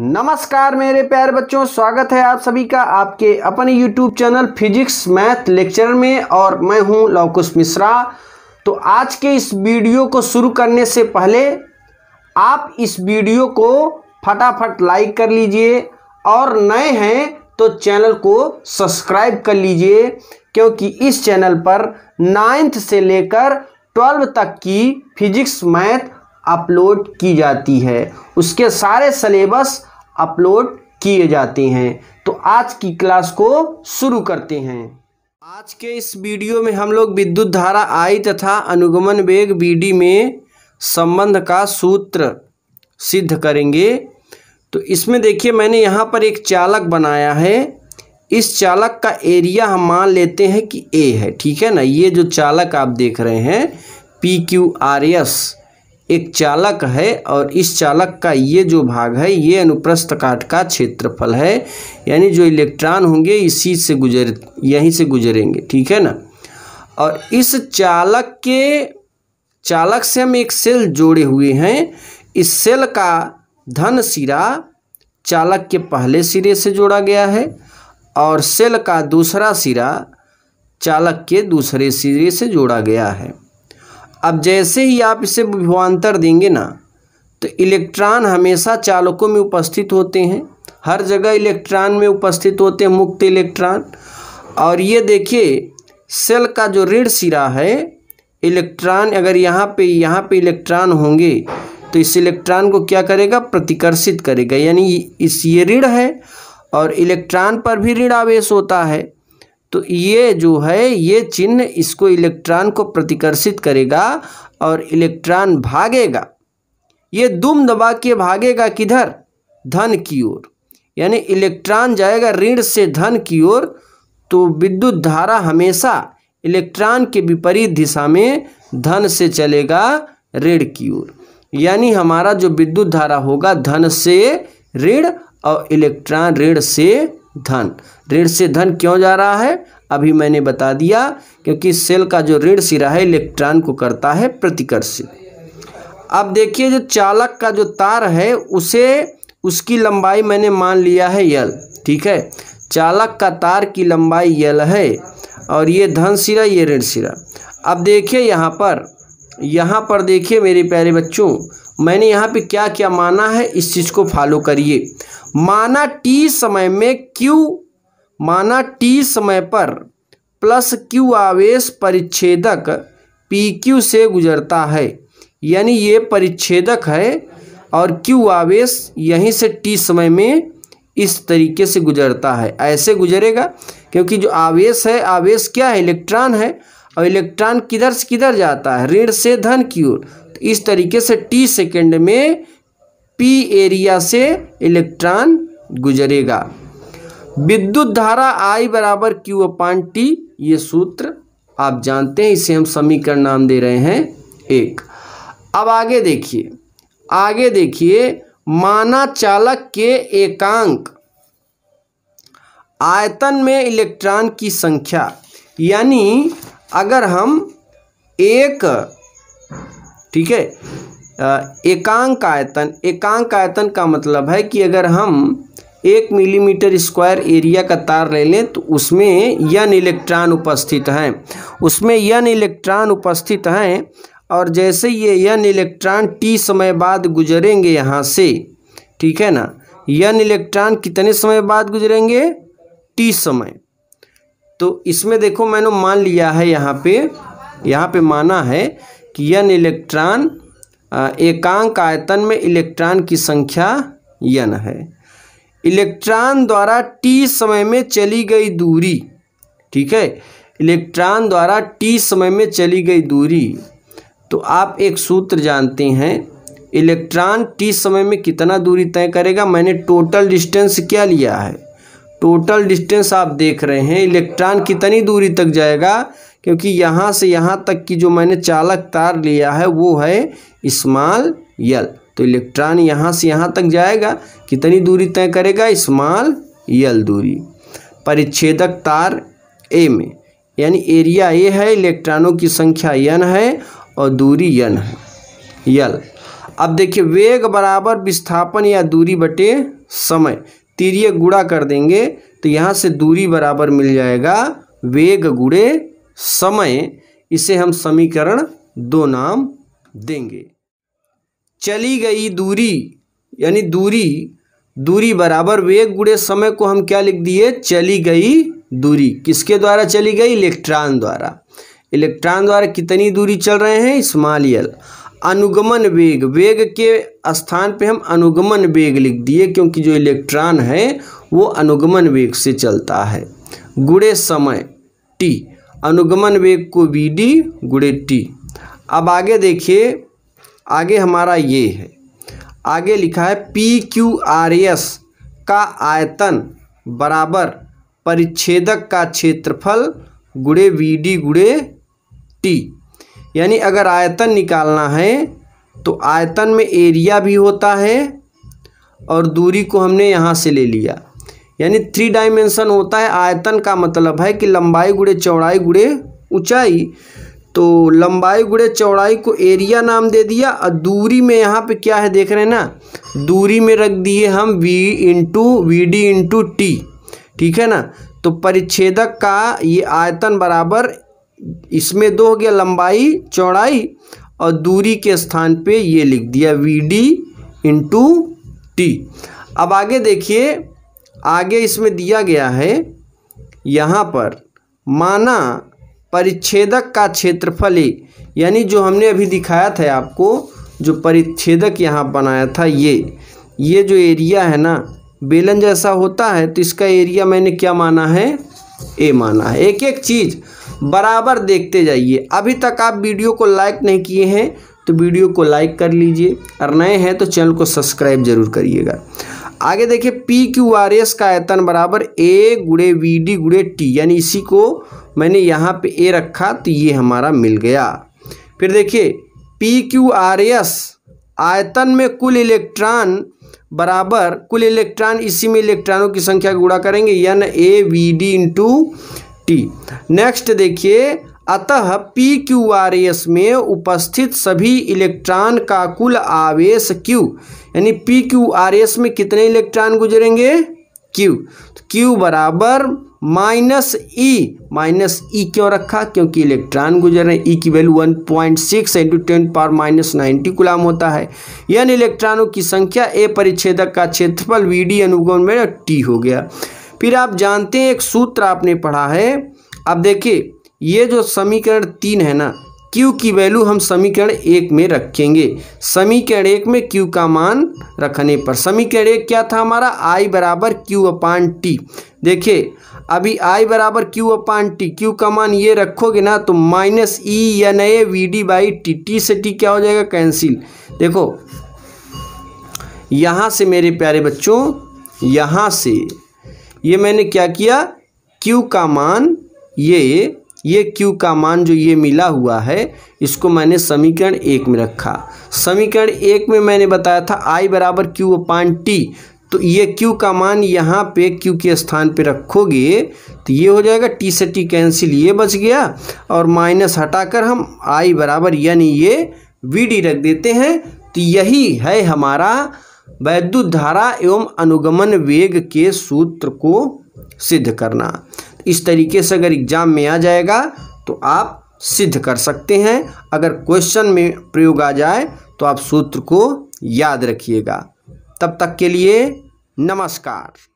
नमस्कार मेरे प्यारे बच्चों स्वागत है आप सभी का आपके अपने YouTube channel physics math lecture में और मैं हूं लवकुश मिश्रा तो आज के इस वीडियो को शुरू करने से पहले आप इस वीडियो को फटाफट लाइक कर लीजिए और नए हैं तो चैनल को सब्सक्राइब कर लीजिए क्योंकि इस चैनल पर नाइन्थ से लेकर ट्वेल्व तक की फिजिक्स मैथ अपलोड की जाती है उसके सारे सलेबस अपलोड किए जाते हैं तो आज की क्लास को शुरू करते हैं आज के इस वीडियो में हम लोग विद्युत धारा आई तथा अनुगमन वेग बी में संबंध का सूत्र सिद्ध करेंगे तो इसमें देखिए मैंने यहाँ पर एक चालक बनाया है इस चालक का एरिया हम मान लेते हैं कि ए है ठीक है ना ये जो चालक आप देख रहे हैं पी क्यू आर एस एक चालक है और इस चालक का ये जो भाग है ये अनुप्रस्थ काट का क्षेत्रफल है यानी जो इलेक्ट्रॉन होंगे इसी से गुजर यहीं से गुजरेंगे ठीक है ना और इस चालक के चालक से हम एक सेल जोड़े हुए हैं इस सेल का धन सिरा चालक के पहले सिरे से जोड़ा गया है और सेल का दूसरा सिरा चालक के दूसरे सिरे से जोड़ा गया है अब जैसे ही आप इसे विभवान्तर देंगे ना तो इलेक्ट्रॉन हमेशा चालकों में उपस्थित होते हैं हर जगह इलेक्ट्रॉन में उपस्थित होते हैं मुक्त इलेक्ट्रॉन और ये देखिए सेल का जो ऋण सिरा है इलेक्ट्रॉन अगर यहाँ पे यहाँ पे इलेक्ट्रॉन होंगे तो इस इलेक्ट्रॉन को क्या करेगा प्रतिकर्षित करेगा यानी इस ये ऋण है और इलेक्ट्रॉन पर भी ऋण आवेश होता है तो ये जो है ये चिन्ह इसको इलेक्ट्रॉन को प्रतिकर्षित करेगा और इलेक्ट्रॉन भागेगा ये दुम दबा के भागेगा किधर धन की ओर यानी इलेक्ट्रॉन जाएगा ऋण से धन की ओर तो विद्युत धारा हमेशा इलेक्ट्रॉन के विपरीत दिशा में धन से चलेगा ऋण की ओर यानी हमारा जो विद्युत धारा होगा धन से ऋण और इलेक्ट्रॉन ऋण से धन ऋण से धन क्यों जा रहा है अभी मैंने बता दिया क्योंकि सेल का जो ऋण सिरा है इलेक्ट्रॉन को करता है प्रतिकर्षित अब देखिए जो चालक का जो तार है उसे उसकी लंबाई मैंने मान लिया है यल ठीक है चालक का तार की लंबाई यल है और ये धन सिरा ये ऋण सिरा अब देखिए यहाँ पर यहाँ पर देखिए मेरे प्यारे बच्चों मैंने यहाँ पे क्या क्या माना है इस चीज़ को फॉलो करिए माना टी समय में क्यू माना टी समय पर प्लस क्यू आवेश परिच्छेदक पी क्यू से गुजरता है यानी ये परिच्छेदक है और क्यू आवेश यहीं से टी समय में इस तरीके से गुजरता है ऐसे गुजरेगा क्योंकि जो आवेश है आवेश क्या है इलेक्ट्रॉन है और इलेक्ट्रॉन किधर से किधर जाता है ऋण से धन की ओर तो इस तरीके से टी सेकेंड में पी एरिया से इलेक्ट्रॉन गुजरेगा विद्युत धारा I बराबर क्यू अपान टी ये सूत्र आप जानते हैं इसे हम समीकरण नाम दे रहे हैं एक अब आगे देखिए आगे देखिए माना चालक के एकांक आयतन में इलेक्ट्रॉन की संख्या यानी अगर हम एक ठीक है एकांक आयतन एकांक आयतन का मतलब है कि अगर हम एक मिलीमीटर स्क्वायर एरिया का तार ले लें तो उसमें यन इलेक्ट्रॉन उपस्थित हैं उसमें यन इलेक्ट्रॉन उपस्थित हैं और जैसे ये यन इलेक्ट्रॉन टी समय बाद गुजरेंगे यहाँ से ठीक है ना यन इलेक्ट्रॉन कितने समय बाद गुजरेंगे टी समय तो इसमें देखो मैंने मान लिया है यहाँ पे यहाँ पे माना है कि यन इलेक्ट्रॉन एकांक आयतन में इलेक्ट्रॉन की संख्या यन है इलेक्ट्रॉन द्वारा टी समय में चली गई दूरी ठीक है इलेक्ट्रॉन द्वारा टी समय में चली गई दूरी तो आप एक सूत्र जानते हैं इलेक्ट्रॉन टी समय में कितना दूरी तय करेगा मैंने टोटल डिस्टेंस क्या लिया है टोटल डिस्टेंस आप देख रहे हैं इलेक्ट्रॉन कितनी दूरी तक जाएगा क्योंकि यहाँ से यहाँ तक की जो मैंने चालक तार लिया है वो है इस्माल यल तो इलेक्ट्रॉन यहाँ से यहाँ तक जाएगा कितनी दूरी तय करेगा इस्माल यल दूरी परिच्छेदक तार ए में यानी एरिया ए है इलेक्ट्रॉनों की संख्या यन है और दूरी यन है यल अब देखिए वेग बराबर विस्थापन या दूरी बटे समय तीर्य गुड़ा कर देंगे तो यहाँ से दूरी बराबर मिल जाएगा वेग गुड़े समय इसे हम समीकरण दो नाम देंगे चली गई दूरी यानी दूरी दूरी बराबर वेग गुड़े समय को हम क्या लिख दिए चली गई दूरी किसके द्वारा चली गई इलेक्ट्रॉन द्वारा इलेक्ट्रॉन द्वारा कितनी दूरी चल रहे हैं स्मॉल यल अनुगमन वेग वेग के स्थान पे हम अनुगमन वेग लिख दिए क्योंकि जो इलेक्ट्रॉन है वो अनुगमन वेग से चलता है गुड़े समय टी अनुगमन वेग को वी डी गुड़े टी अब आगे देखिए आगे हमारा ये है आगे लिखा है पी क्यू आर एस का आयतन बराबर परिच्छेदक का क्षेत्रफल गुड़े वी डी गुड़े टी यानी अगर आयतन निकालना है तो आयतन में एरिया भी होता है और दूरी को हमने यहाँ से ले लिया यानी थ्री डायमेंशन होता है आयतन का मतलब है कि लंबाई गुड़े चौड़ाई गुड़े ऊंचाई तो लंबाई गुड़े चौड़ाई को एरिया नाम दे दिया और दूरी में यहाँ पे क्या है देख रहे हैं ना दूरी में रख दिए हम V into V D into T ठीक है ना तो परिच्छेदक का ये आयतन बराबर इसमें दो हो गया लंबाई चौड़ाई और दूरी के स्थान पे ये लिख दिया वी डी इंटू टी अब आगे देखिए आगे इसमें दिया गया है यहाँ पर माना परिच्छेदक का क्षेत्रफल ए यानी जो हमने अभी दिखाया था आपको जो परिच्छेदक यहाँ बनाया था ये ये जो एरिया है ना बेलन जैसा होता है तो इसका एरिया मैंने क्या माना है ए माना है एक एक चीज़ बराबर देखते जाइए अभी तक आप वीडियो को लाइक नहीं किए हैं तो वीडियो को लाइक कर लीजिए और नए हैं तो चैनल को सब्सक्राइब जरूर करिएगा आगे देखिए पी क्यू आर एस का आयतन बराबर ए गुड़े वी डी गुड़े टी यानी इसी को मैंने यहाँ पे ए रखा तो ये हमारा मिल गया फिर देखिए पी क्यू आर एस आयतन में कुल इलेक्ट्रॉन बराबर कुल इलेक्ट्रॉन इसी में इलेक्ट्रॉनों की संख्या गुड़ा करेंगे यानी A V D into T next देखिए अतः पी क्यू आर एस में उपस्थित सभी इलेक्ट्रॉन का कुल आवेश क्यू यानी पी क्यू आर एस में कितने इलेक्ट्रॉन गुजरेंगे क्यू तो बराबर माइनस ई माइनस ई क्यों रखा क्योंकि इलेक्ट्रॉन गुजर रहे ई e की value one point six into ten power minus ninety गुलाम होता है यानी इलेक्ट्रॉनों की संख्या ए परिच्छेदक का क्षेत्रफल वी डी अनुगम में टी हो गया फिर आप जानते हैं एक सूत्र आपने पढ़ा है अब देखिए ये जो समीकरण तीन है ना Q की वैल्यू हम समीकरण एक में रखेंगे समीकरण एक में Q का मान रखने पर समीकरण एक क्या था हमारा I बराबर क्यू अपान टी देखिए अभी I बराबर क्यू अपान टी क्यू का मान ये रखोगे ना तो minus E N A V D by T T से टी क्या हो जाएगा कैंसिल देखो यहाँ से मेरे प्यारे बच्चों यहाँ से ये मैंने क्या किया Q का मान ये ये Q का मान जो ये मिला हुआ है इसको मैंने समीकरण एक में रखा समीकरण एक में मैंने बताया था I बराबर क्यू अपान टी तो ये Q का मान यहाँ पे Q के स्थान पे रखोगे तो ये हो जाएगा T से T कैंसिल ये बच गया और माइनस हटाकर हम I बराबर यानी ये वी डी रख देते हैं तो यही है हमारा वैद्युत धारा एवं अनुगमन वेग के सूत्र को सिद्ध करना इस तरीके से अगर एग्ज़ाम में आ जाएगा तो आप सिद्ध कर सकते हैं अगर क्वेश्चन में प्रयोग आ जाए तो आप सूत्र को याद रखिएगा तब तक के लिए नमस्कार